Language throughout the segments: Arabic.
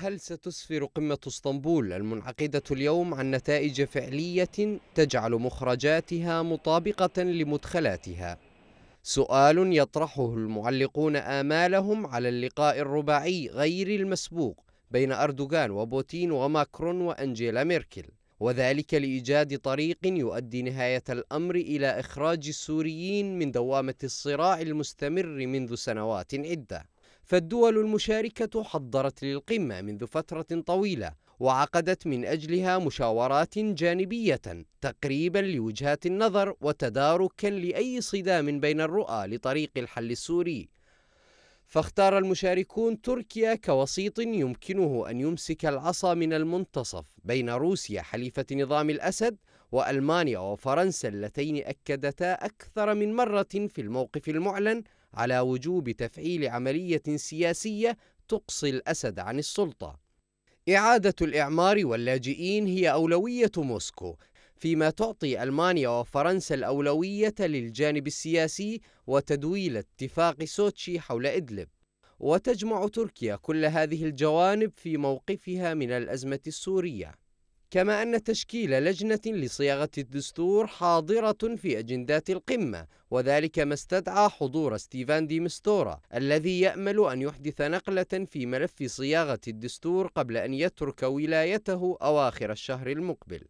هل ستسفر قمة اسطنبول المنعقدة اليوم عن نتائج فعلية تجعل مخرجاتها مطابقة لمدخلاتها؟ سؤال يطرحه المعلقون آمالهم على اللقاء الرباعي غير المسبوق بين أردوغان وبوتين وماكرون وأنجيلا ميركل وذلك لإيجاد طريق يؤدي نهاية الأمر إلى إخراج السوريين من دوامة الصراع المستمر منذ سنوات عدة فالدول المشاركة حضرت للقمة منذ فترة طويلة وعقدت من أجلها مشاورات جانبية تقريبا لوجهات النظر وتداركا لأي صدام بين الرؤى لطريق الحل السوري فاختار المشاركون تركيا كوسيط يمكنه أن يمسك العصا من المنتصف بين روسيا حليفة نظام الأسد وألمانيا وفرنسا اللتين أكدتا أكثر من مرة في الموقف المعلن على وجوب تفعيل عملية سياسية تقصي الأسد عن السلطة. إعادة الإعمار واللاجئين هي أولوية موسكو، فيما تعطي ألمانيا وفرنسا الأولوية للجانب السياسي وتدويل اتفاق سوتشي حول إدلب. وتجمع تركيا كل هذه الجوانب في موقفها من الأزمة السورية. كما أن تشكيل لجنة لصياغة الدستور حاضرة في أجندات القمة وذلك ما استدعى حضور ستيفان دي مستورا الذي يأمل أن يحدث نقلة في ملف صياغة الدستور قبل أن يترك ولايته أواخر الشهر المقبل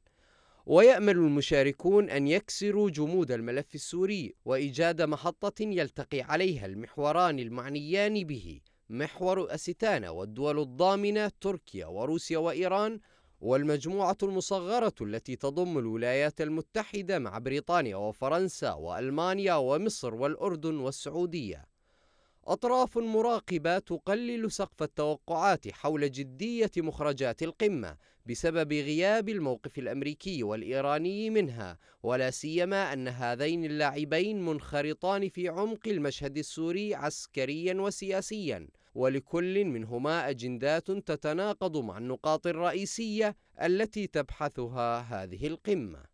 ويأمل المشاركون أن يكسروا جمود الملف السوري وإيجاد محطة يلتقي عليها المحوران المعنيان به محور أستانا والدول الضامنة تركيا وروسيا وإيران والمجموعة المصغرة التي تضم الولايات المتحدة مع بريطانيا وفرنسا وألمانيا ومصر والأردن والسعودية. أطراف مراقبة تقلل سقف التوقعات حول جدية مخرجات القمة بسبب غياب الموقف الأمريكي والإيراني منها، ولا سيما أن هذين اللاعبين منخرطان في عمق المشهد السوري عسكريا وسياسيا. ولكل منهما أجندات تتناقض مع النقاط الرئيسية التي تبحثها هذه القمة